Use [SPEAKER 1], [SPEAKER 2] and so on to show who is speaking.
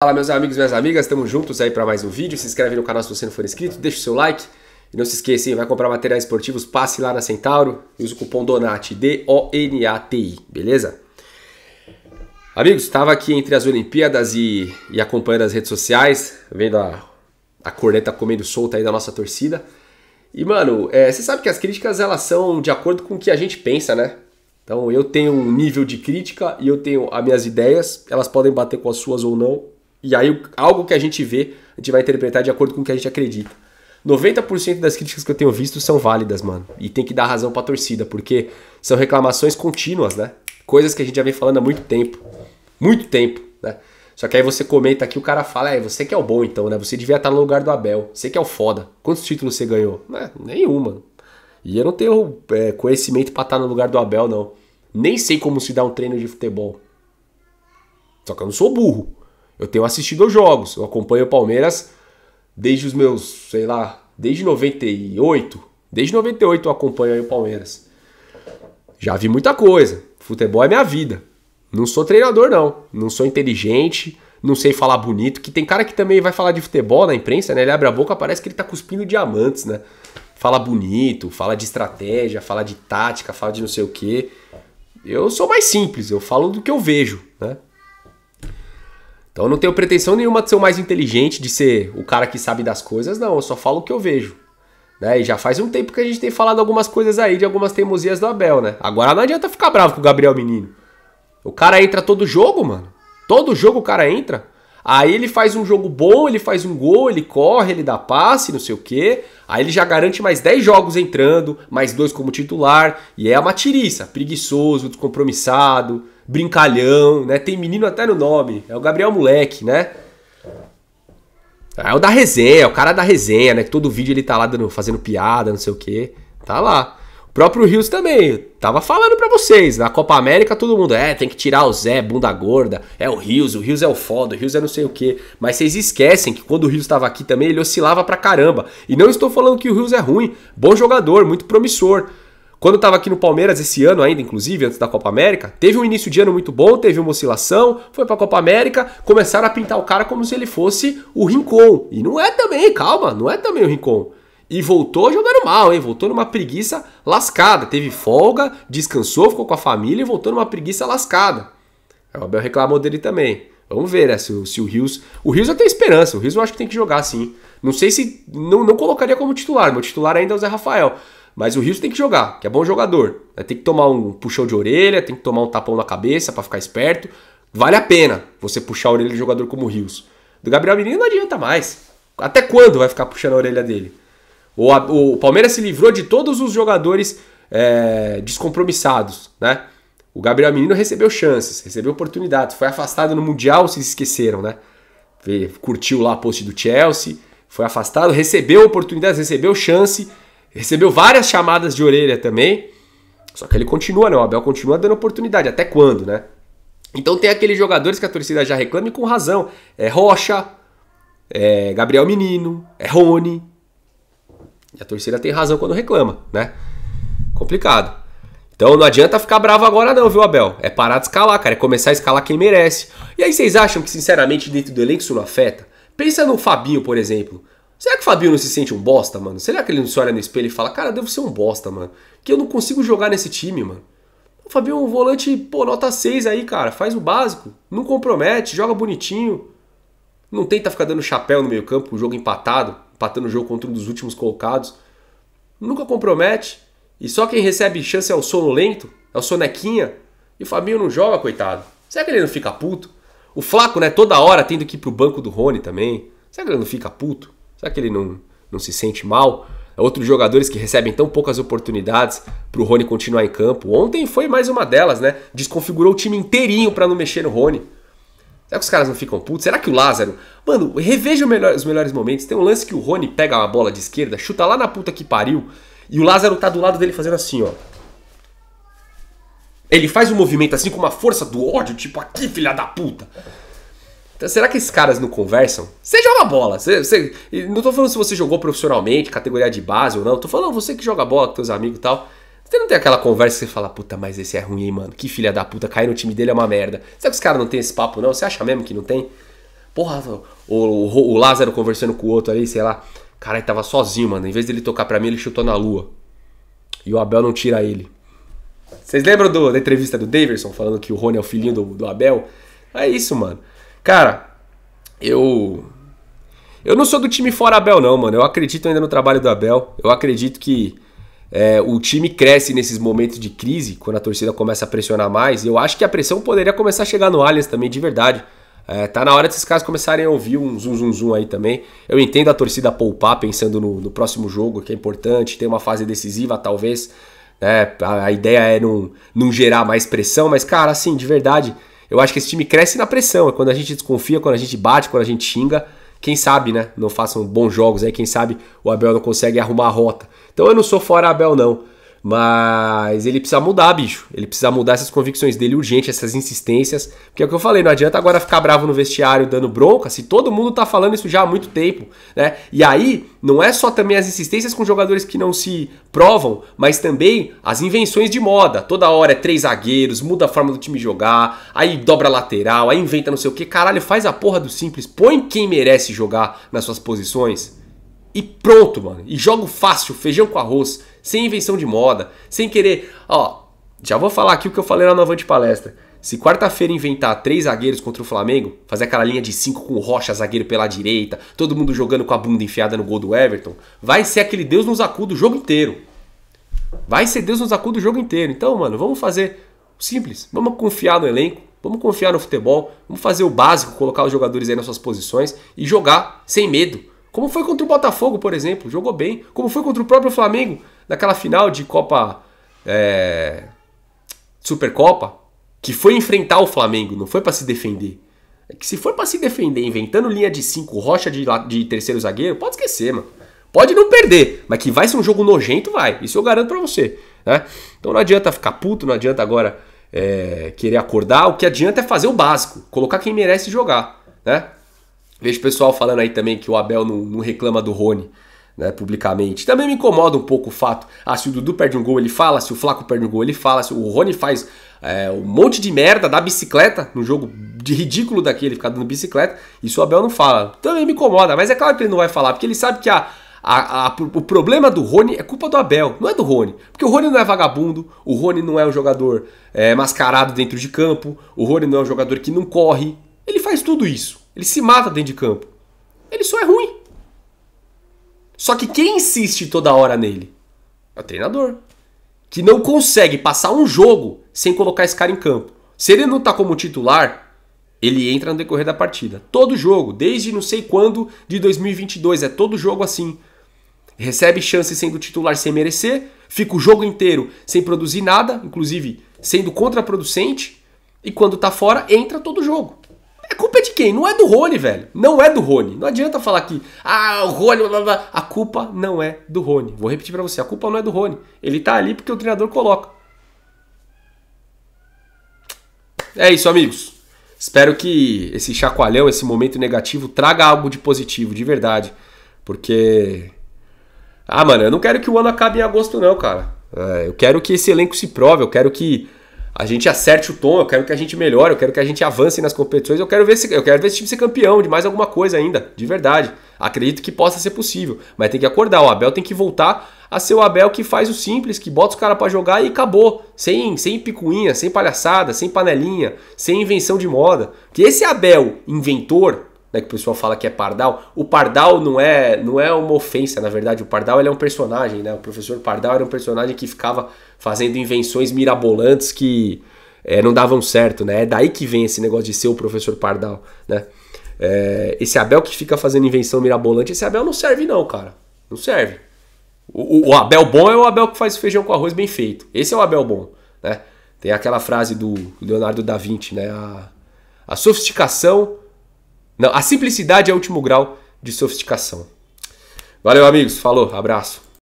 [SPEAKER 1] Fala meus amigos e minhas amigas, estamos juntos aí para mais um vídeo. Se inscreve no canal se você não for inscrito, deixa o seu like. E não se esqueça, vai comprar materiais esportivos, passe lá na Centauro e usa o cupom DONATI, D-O-N-A-T-I, beleza? Amigos, estava aqui entre as Olimpíadas e, e, acompanhando as redes sociais, vendo a, a corneta comendo solta aí da nossa torcida. E mano, é, você sabe que as críticas elas são de acordo com o que a gente pensa, né? Então eu tenho um nível de crítica e eu tenho as minhas ideias, elas podem bater com as suas ou não, e aí, algo que a gente vê, a gente vai interpretar de acordo com o que a gente acredita. 90% das críticas que eu tenho visto são válidas, mano. E tem que dar razão pra torcida, porque são reclamações contínuas, né? Coisas que a gente já vem falando há muito tempo. Muito tempo, né? Só que aí você comenta aqui, o cara fala, é, você que é o bom então, né? Você devia estar no lugar do Abel. Você que é o foda. Quantos títulos você ganhou? É, nenhum, mano. E eu não tenho é, conhecimento pra estar no lugar do Abel, não. Nem sei como se dá um treino de futebol. Só que eu não sou burro. Eu tenho assistido aos jogos, eu acompanho o Palmeiras desde os meus, sei lá, desde 98. Desde 98 eu acompanho o Palmeiras. Já vi muita coisa. Futebol é minha vida. Não sou treinador, não. Não sou inteligente, não sei falar bonito. Que tem cara que também vai falar de futebol na imprensa, né? Ele abre a boca, parece que ele tá cuspindo diamantes, né? Fala bonito, fala de estratégia, fala de tática, fala de não sei o quê. Eu sou mais simples, eu falo do que eu vejo, né? Então eu não tenho pretensão nenhuma de ser o mais inteligente, de ser o cara que sabe das coisas, não. Eu só falo o que eu vejo. Né? E já faz um tempo que a gente tem falado algumas coisas aí, de algumas teimosias do Abel, né? Agora não adianta ficar bravo com o Gabriel Menino. O cara entra todo jogo, mano. Todo jogo o cara entra. Aí ele faz um jogo bom, ele faz um gol, ele corre, ele dá passe, não sei o quê. Aí ele já garante mais 10 jogos entrando, mais dois como titular. E é uma tiriça, preguiçoso, descompromissado, brincalhão, né? Tem menino até no nome. É o Gabriel Moleque, né? É o da resenha, é o cara da resenha, né? Que todo vídeo ele tá lá dando, fazendo piada, não sei o quê. Tá lá. O próprio Rios também. Tava falando para vocês. Na Copa América todo mundo, é, tem que tirar o Zé, bunda gorda. É o Rios, o Rios é o foda, o Rios é não sei o quê. Mas vocês esquecem que quando o Rios estava aqui também, ele oscilava pra caramba. E não estou falando que o Rios é ruim. Bom jogador, muito promissor. Quando estava aqui no Palmeiras esse ano ainda, inclusive, antes da Copa América, teve um início de ano muito bom, teve uma oscilação, foi para a Copa América, começaram a pintar o cara como se ele fosse o Rincon. E não é também, calma, não é também o Rincon. E voltou jogando mal, hein? Voltou numa preguiça lascada. Teve folga, descansou, ficou com a família e voltou numa preguiça lascada. O Abel reclamou dele também. Vamos ver, né? Se, se o Rios. O Rios eu tenho esperança. O Rios eu acho que tem que jogar, sim. Não sei se. Não, não colocaria como titular. Meu titular ainda é o Zé Rafael. Mas o Rios tem que jogar, que é bom jogador. Tem que tomar um puxão de orelha, tem que tomar um tapão na cabeça para ficar esperto. Vale a pena você puxar a orelha de um jogador como o Rios. Do Gabriel Menino não adianta mais. Até quando vai ficar puxando a orelha dele? O, o Palmeiras se livrou de todos os jogadores é, descompromissados, né? O Gabriel Menino recebeu chances, recebeu oportunidades, foi afastado no Mundial, se esqueceram, né? Curtiu lá a post do Chelsea, foi afastado, recebeu oportunidades, recebeu chance, Recebeu várias chamadas de orelha também. Só que ele continua, não. Né? O Abel continua dando oportunidade. Até quando, né? Então tem aqueles jogadores que a torcida já reclama e com razão. É Rocha, é Gabriel Menino, é Rony. E a torcida tem razão quando reclama, né? Complicado. Então não adianta ficar bravo agora não, viu, Abel? É parar de escalar, cara. É começar a escalar quem merece. E aí vocês acham que, sinceramente, dentro do elenco isso não afeta? Pensa no Fabinho, por exemplo. Será que o Fabinho não se sente um bosta, mano? Será que ele não se olha no espelho e fala, cara, devo ser um bosta, mano? Que eu não consigo jogar nesse time, mano. O Fabinho é um volante, pô, nota 6 aí, cara. Faz o básico. Não compromete, joga bonitinho. Não tenta ficar dando chapéu no meio campo, o jogo empatado, empatando o jogo contra um dos últimos colocados. Nunca compromete. E só quem recebe chance é o sono lento, é o sonequinha. E o Fabinho não joga, coitado. Será que ele não fica puto? O Flaco, né, toda hora tendo que ir pro banco do Rony também. Será que ele não fica puto? Será que ele não, não se sente mal? É outros jogadores que recebem tão poucas oportunidades para o Rony continuar em campo. Ontem foi mais uma delas, né? Desconfigurou o time inteirinho para não mexer no Rony. Será que os caras não ficam putos? Será que o Lázaro. Mano, reveja melhor, os melhores momentos. Tem um lance que o Rony pega uma bola de esquerda, chuta lá na puta que pariu, e o Lázaro tá do lado dele fazendo assim, ó. Ele faz um movimento assim com uma força do ódio, tipo, aqui, filha da puta. Então, será que esses caras não conversam? Você joga bola. Você, você, não tô falando se você jogou profissionalmente, categoria de base ou não. Tô falando você que joga bola com seus amigos e tal. Você não tem aquela conversa que você fala, puta, mas esse é ruim, hein, mano. Que filha da puta, cair no time dele é uma merda. Será que os caras não tem esse papo, não? Você acha mesmo que não tem? Porra, o, o, o Lázaro conversando com o outro ali, sei lá. Cara, ele tava sozinho, mano. Em vez dele tocar pra mim, ele chutou na lua. E o Abel não tira ele. Vocês lembram do, da entrevista do Davidson falando que o Rony é o filhinho do, do Abel? É isso, mano. Cara, eu. Eu não sou do time fora Abel, não, mano. Eu acredito ainda no trabalho do Abel. Eu acredito que é, o time cresce nesses momentos de crise, quando a torcida começa a pressionar mais. Eu acho que a pressão poderia começar a chegar no Allianz também, de verdade. É, tá na hora desses caras começarem a ouvir um zum zum zum aí também. Eu entendo a torcida poupar pensando no, no próximo jogo, que é importante, tem uma fase decisiva talvez. Né? A, a, ideia é não, não gerar mais pressão, mas cara, assim, de verdade, eu acho que esse time cresce na pressão. É quando a gente desconfia, quando a gente bate, quando a gente xinga. Quem sabe, né? Não façam bons jogos aí. Quem sabe o Abel não consegue arrumar a rota. Então eu não sou fora Abel, não. Mas ele precisa mudar, bicho. Ele precisa mudar essas convicções dele urgente, essas insistências. Porque é o que eu falei, não adianta agora ficar bravo no vestiário dando bronca se todo mundo tá falando isso já há muito tempo, né? E aí, não é só também as insistências com jogadores que não se provam, mas também as invenções de moda. Toda hora é três zagueiros, muda a forma do time jogar, aí dobra lateral, aí inventa não sei o que. Caralho, faz a porra do simples. Põe quem merece jogar nas suas posições. E pronto, mano. E jogo fácil, feijão com arroz, sem invenção de moda, sem querer. Ó, já vou falar aqui o que eu falei lá no Avante Palestra. Se quarta-feira inventar três zagueiros contra o Flamengo, fazer aquela linha de cinco com o Rocha zagueiro pela direita, todo mundo jogando com a bunda enfiada no gol do Everton, vai ser aquele Deus nos acuda o jogo inteiro. Vai ser Deus nos acuda o jogo inteiro. Então, mano, vamos fazer simples. Vamos confiar no elenco, vamos confiar no futebol, vamos fazer o básico, colocar os jogadores aí nas suas posições e jogar sem medo como foi contra o Botafogo, por exemplo, jogou bem. Como foi contra o próprio Flamengo naquela final de Copa é, Supercopa, que foi enfrentar o Flamengo, não foi para se defender. É que se for para se defender inventando linha de 5, rocha de, de terceiro zagueiro, pode esquecer, mano. Pode não perder, mas que vai ser um jogo nojento, vai. Isso eu garanto para você. Né? Então não adianta ficar puto, não adianta agora é, querer acordar. O que adianta é fazer o básico, colocar quem merece jogar. Né? Vejo pessoal falando aí também que o Abel não, não reclama do Rony. Né, publicamente. Também me incomoda um pouco o fato, ah, se o Dudu perde um gol ele fala, se o Flaco perde um gol ele fala, se o Rony faz é, um monte de merda da bicicleta, num jogo de ridículo daquele, ficar dando bicicleta, isso o Abel não fala. Também me incomoda, mas é claro que ele não vai falar, porque ele sabe que a, a, a, o problema do Rony é culpa do Abel, não é do Rony. Porque o Rony não é vagabundo, o Rony não é um jogador é, mascarado dentro de campo, o Rony não é um jogador que não corre, ele faz tudo isso. Ele se mata dentro de campo. Ele só é ruim. Só que quem insiste toda hora nele? É o treinador. Que não consegue passar um jogo sem colocar esse cara em campo. Se ele não tá como titular, ele entra no decorrer da partida. Todo jogo, desde não sei quando de 2022, é todo jogo assim. Recebe chance sendo titular sem merecer, fica o jogo inteiro sem produzir nada, inclusive sendo contraproducente, e quando tá fora, entra todo jogo culpa é de quem? Não é do Rony, velho. Não é do Rony. Não adianta falar que, ah, o Rony, blá, blá. a culpa não é do Rony. Vou repetir para você, a culpa não é do Rony. Ele tá ali porque o treinador coloca. É isso, amigos. Espero que esse chacoalhão, esse momento negativo, traga algo de positivo, de verdade. Porque. Ah, mano, eu não quero que o ano acabe em agosto, não, cara. É, eu quero que esse elenco se prove, eu quero que a gente acerte o tom, eu quero que a gente melhore, eu quero que a gente avance nas competições, eu quero ver se, eu quero ver esse time ser campeão de mais alguma coisa ainda, de verdade. Acredito que possa ser possível, mas tem que acordar, o Abel tem que voltar a ser o Abel que faz o simples, que bota os caras para jogar e acabou, sem sem picuinha, sem palhaçada, sem panelinha, sem invenção de moda. Que esse Abel inventor né, que o pessoal fala que é pardal. O pardal não é, não é uma ofensa, na verdade. O pardal ele é um personagem, né? O professor Pardal era um personagem que ficava fazendo invenções mirabolantes que é, não davam certo, né? É daí que vem esse negócio de ser o professor Pardal, né? É, esse Abel que fica fazendo invenção mirabolante, esse Abel não serve não, cara. Não serve. O, o, Abel bom é o Abel que faz feijão com arroz bem feito. Esse é o Abel bom, né? Tem aquela frase do Leonardo da Vinci, né? a, a sofisticação não, a simplicidade é o último grau de sofisticação. Valeu, amigos. Falou, abraço.